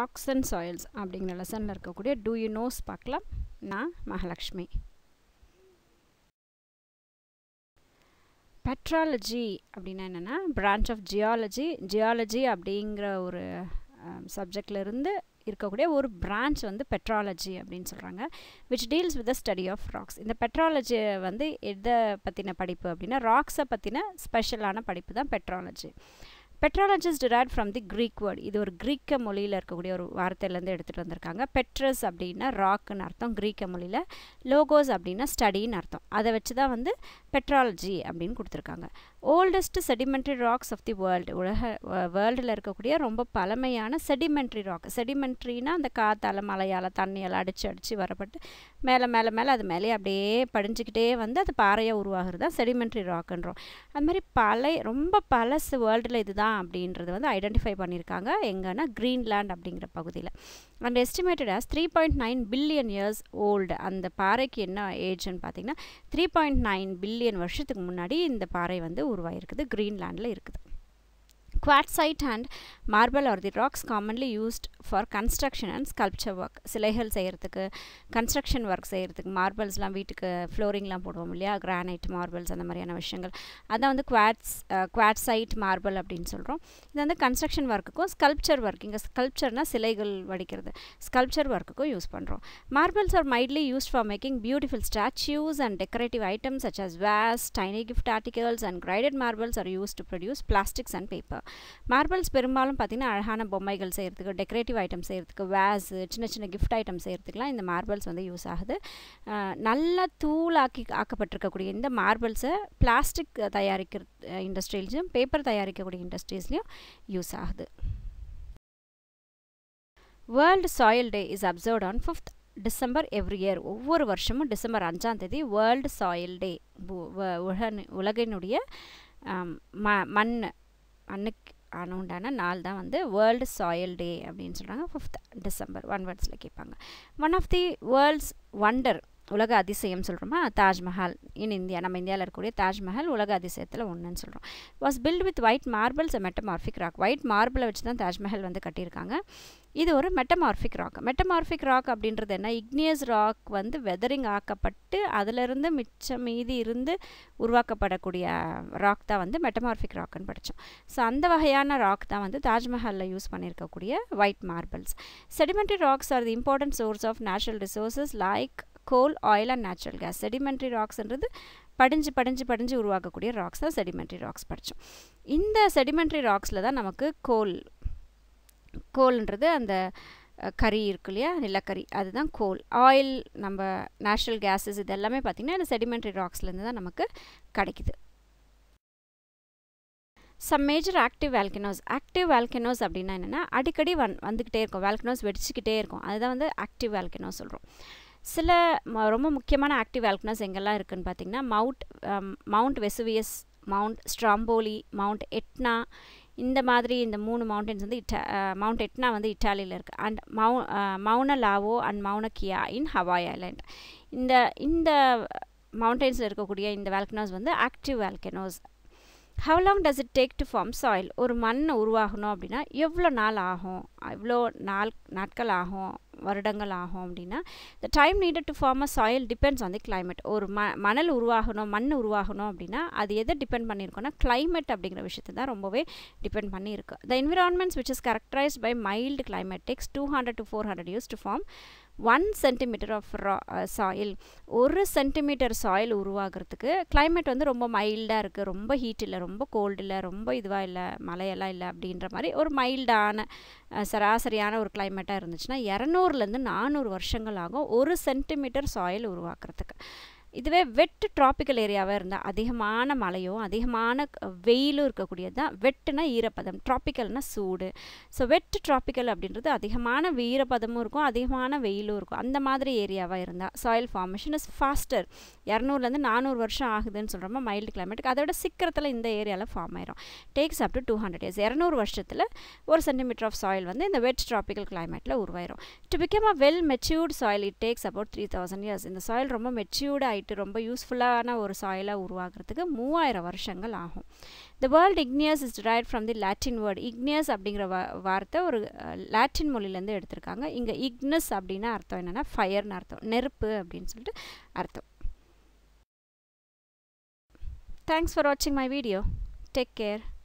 rocks and soils அப்படிங்கிற லெசனில் இருக்கக்கூடிய டூ யூ நோஸ் பார்க்கலாம் நான் மகாலட்சுமி பெட்ராலஜி அப்படின்னா என்னென்னா பிரான்ச் ஆஃப் ஜியாலஜி ஜியாலஜி அப்படிங்கிற ஒரு சப்ஜெக்ட்லேருந்து இருக்கக்கூடிய ஒரு பிரான்ச் வந்து பெட்ராலஜி அப்படின்னு சொல்கிறாங்க which deals with the study of rocks இந்த பெட்ராலஜி வந்து எதை பற்றின படிப்பு அப்படின்னா ராக்ஸை பற்றின ஸ்பெஷலான படிப்பு தான் petrology petrologist is from the Greek word இது ஒரு க்ரீக்க மொழியில் இருக்கக்கூடிய ஒரு வார்த்தையிலேருந்து எடுத்துகிட்டு வந்திருக்காங்க பெட்ரஸ் அப்படின்னா ராக்குன்னு அர்த்தம் க்ரீக்க மொழியில் லோகோஸ் அப்படின்னா ஸ்டடின்னு அர்த்தம் அதை வச்சு தான் வந்து பெட்ராலஜி அப்படின்னு கொடுத்துருக்காங்க oldest sedimentary rocks of the world உலக வேர்ல்டில் இருக்கக்கூடிய ரொம்ப பழமையான செடிமெண்ட்ரி ராக் செடிமெண்ட்ரினா அந்த காத்தால் மலையால் தண்ணியால் அடித்து அடித்து வரப்பட்டு மேலே மேலே மேலே அது மேலே அப்படியே படிஞ்சுக்கிட்டே வந்து அது பாறையாக உருவாகிறது தான் செடிமெண்ட்ரி ராக்குன்றோம் அது மாதிரி பழைய ரொம்ப பழசு வேர்ல்டில் இதுதான் பண்ணலாம் அப்படின்றது வந்து ஐடென்டிஃபை பண்ணியிருக்காங்க எங்கன்னா க்ரீன்லேண்ட் அப்படிங்கிற பகுதியில் and estimated as three point nine billion years old அந்த பாறைக்கு என்ன ஏஜ்னு பார்த்திங்கன்னா த்ரீ பாயிண்ட் நைன் பில்லியன் வருஷத்துக்கு முன்னாடி இந்த பாறை வந்து உருவாகிருக்குது க்ரீன்லேண்டில் இருக்குது quartzite and marble are the rocks commonly used for construction and sculpture work சிலைகள் செய்கிறதுக்கு கன்ஸ்ட்ரக்ஷன் ஒர்க் செய்கிறதுக்கு மார்பல்ஸ்லாம் வீட்டுக்கு ஃப்ளோரிங்லாம் போடுவோம் இல்லையா கிரானைட் மார்பல்ஸ் அந்த மாதிரியான விஷயங்கள் அதான் வந்து குவாட்ஸ் குவாட்சைட் மார்பல் அப்படின்னு சொல்கிறோம் இது வந்து கன்ஸ்ட்ரக்ஷன் ஒர்க்குக்கும் ஸ்கல்ப்சர் ஒர்க் இங்கே ஸ்கல்ப்சர்னால் சிலைகள் வடிக்கிறது ஸ்கல்ப்சர் ஒர்க்குக்கும் யூஸ் பண்ணுறோம் marbles are mainly used for making beautiful statues and decorative items such as vase tiny gift articles and grinded marbles are use to produce plastics and paper marbles பெரும்பாலும் பார்த்திங்கன்னா அழகான பொம்மைகள் செய்கிறதுக்கு டெக்கரேட்டிவ் ஐட்டம் செய்கிறதுக்கு வேஸு சின்ன சின்ன gift item செய்கிறதுக்குலாம் இந்த marbles வந்து யூஸ் ஆகுது நல்லா தூளாக்கி ஆக்கப்பட்டிருக்கக்கூடிய இந்த மார்பிள்ஸை பிளாஸ்டிக் தயாரிக்கிற இண்டஸ்ட்ரீஸ்லையும் பேப்பர் தயாரிக்கக்கூடிய இண்டஸ்ட்ரீஸ்லையும் யூஸ் ஆகுது world soil day is observed on fifth December every year ஒவ்வொரு வருஷமும் டிசம்பர் அஞ்சாம் தேதி வேர்ல்டு சாயில் டே உலகினுடைய மண் அன்னைக்கு உண்டான நாள் தான் வந்து வேர்ல்டு சாயில் டே அப்படின்னு சொல்கிறாங்க ஃபிஃப்த் டிசம்பர் ஒன் வேர்ட்ஸில் கேட்பாங்க one of the world's wonder உலக அதிசயம் சொல்கிறோமா தாஜ்மஹால் இன் இந்தியா நம்ம இந்தியாவில் இருக்கக்கூடிய தாஜ்மஹால் உலக அதிசயத்தில் ஒன்றுன்னு சொல்கிறோம் was built with white marbles metamorphic rock white மார்பிளை வச்சு தான் தாஜ்மஹால் வந்து கட்டியிருக்காங்க இது ஒரு மெட்டமார்ஃபிக் ராக் மெட்டமார்ஃபிக் ராக் அப்படின்றது என்ன இக்னியஸ் ராக் வந்து வெதரிங் ஆக்கப்பட்டு அதிலிருந்து மிச்சம் மீதி இருந்து உருவாக்கப்படக்கூடிய ராக் தான் வந்து மெட்டமார்ஃபிக் ராக்குன்னு படித்தோம் ஸோ அந்த வகையான ராக் தான் வந்து தாஜ்மஹாலில் யூஸ் பண்ணியிருக்கக்கூடிய white marbles sedimentary rocks are the important source of natural resources like coal oil and natural gas sedimentary ராக்ஸ்ன்றது படிஞ்சு படிஞ்சு படிஞ்சு உருவாக்கக்கூடிய ராக்ஸ் தான் செடிமெண்ட்ரி ராக்ஸ் படித்தோம் இந்த செடிமெண்ட்ரி ராக்ஸில் தான் நமக்கு கோல் கோல்ன்றது அந்த கறி இருக்கு இல்லையா நிலக்கரி அதுதான் கோல் ஆயில் நம்ம நேச்சுரல் கேஸஸ் இது எல்லாமே பார்த்திங்கன்னா இந்த செடிமெண்ட்ரி ராக்ஸ்லேருந்து தான் நமக்கு கிடைக்குது some major active volcanoes active volcanoes அப்படின்னா என்னென்னா அடிக்கடி வந் வந்துக்கிட்டே இருக்கும் வேல்கனோஸ் வெடிச்சுக்கிட்டே இருக்கும் அதுதான் வந்து ஆக்டிவ் வேல்கனோஸ் சொல்கிறோம் சில ரொம்ப முக்கியமான ஆக்டிவ் ஆல்கனாஸ் எங்கெல்லாம் இருக்குதுன்னு பார்த்திங்கன்னா Mount Mount Vesuvius Mount Stromboli Mount Etna இந்த மாதிரி இந்த மூணு மவுண்டன்ஸ் வந்து இட்டா மவுண்ட் எட்னா வந்து இட்டாலியில் இருக்குது அண்ட் மவு மவுன லாவோ அண்ட் மவுன கியா இன் ஹவாய் ஐலாண்ட் இந்த இந்த மவுண்டன்ஸில் இருக்கக்கூடிய இந்த வேல்கனோஸ் வந்து active volcanoes how long does it take to form soil ஒரு மண் உருவாகணும் அப்படின்னா எவ்வளோ நாள் ஆகும் எவ்வளோ நாள் நாட்கள் ஆகும் வருடங்கள் ஆகும் அப்படின்னா the time needed to form a soil depends on the climate ஒரு ம மணல் உருவாகணும் மண் உருவாகணும் அப்படின்னா அது எதை டிபெண்ட் பண்ணியிருக்கோம்னா கிளைமேட் அப்படிங்கிற விஷயத்தை தான் ரொம்பவே டிபெண்ட் பண்ணியிருக்கு the environments which is characterised by mild climatics two hundred to four hundred use to form one centimetre of raw soil ஒரு சென்டிமீட்டர் சாயில் உருவாகிறதுக்கு கிளைமேட் வந்து ரொம்ப மைல்டாக இருக்குது ரொம்ப ஹீட் இல்லை ரொம்ப கோல்டு இல்லை ரொம்ப இதுவாக இல்லை மழையெல்லாம் இல்லை அப்படின்ற மாதிரி ஒரு மைல்டான சராசரியான ஒரு கிளைமேட்டாக இருந்துச்சுன்னா இரநூறுலேருந்து நானூறு வருஷங்கள் ஆகும் ஒரு சென்டிமீட்டர் சாயில் உருவாக்குறதுக்கு இதுவே வெட்டு டிராபிக்கல் ஏரியாவாக இருந்தால் அதிகமான மழையும் அதிகமான வெயிலும் இருக்கக்கூடியது தான் வெட்டுனா ஈரப்பதம் டிராபிக்கல்னால் சூடு ஸோ வெட்டு டிராபிக்கல் அப்படின்றது அதிகமான ஈரப்பதமும் இருக்கும் அதிகமான வெயிலும் இருக்கும் அந்த மாதிரி ஏரியாவாக இருந்தால் சாயில் ஃபார்மேஷன் இஸ் ஃபாஸ்டர் இரநூறுலேருந்து நானூறு வருஷம் ஆகுதுன்னு சொல்கிறோமா மைல்டு கிளைமேட்டுக்கு அதை விட சீக்கிரத்தில் இந்த ஏரியாவில் ஃபார்ம் ஆயிரும் takes up to two hundred years இரநூறு வருஷத்தில் ஒரு சென்டிமீட்டர் ஆஃப் சாயில் வந்து இந்த வெட் டிராபிக்கல் கிளைமேட்டில் உருவாயிரும் to become a well matured soil it takes about three thousand years இந்த சாயில் ரொம்ப மெச்சூர்டாக க்ரையோலைட்டு ரொம்ப யூஸ்ஃபுல்லான ஒரு சாயிலாக உருவாகிறதுக்கு மூவாயிரம் வருஷங்கள் ஆகும் the world igneous is derived from the Latin word igneous அப்படிங்கிற வ வார்த்தை ஒரு லாட்டின் மொழியிலேருந்து எடுத்திருக்காங்க இங்கே இக்னஸ் அப்படின்னா அர்த்தம் என்னென்னா ஃபயர்னு அர்த்தம் நெருப்பு அப்படின்னு சொல்லிட்டு அர்த்தம் தேங்க்ஸ் ஃபார் வாட்சிங் மை வீடியோ டேக் கேர்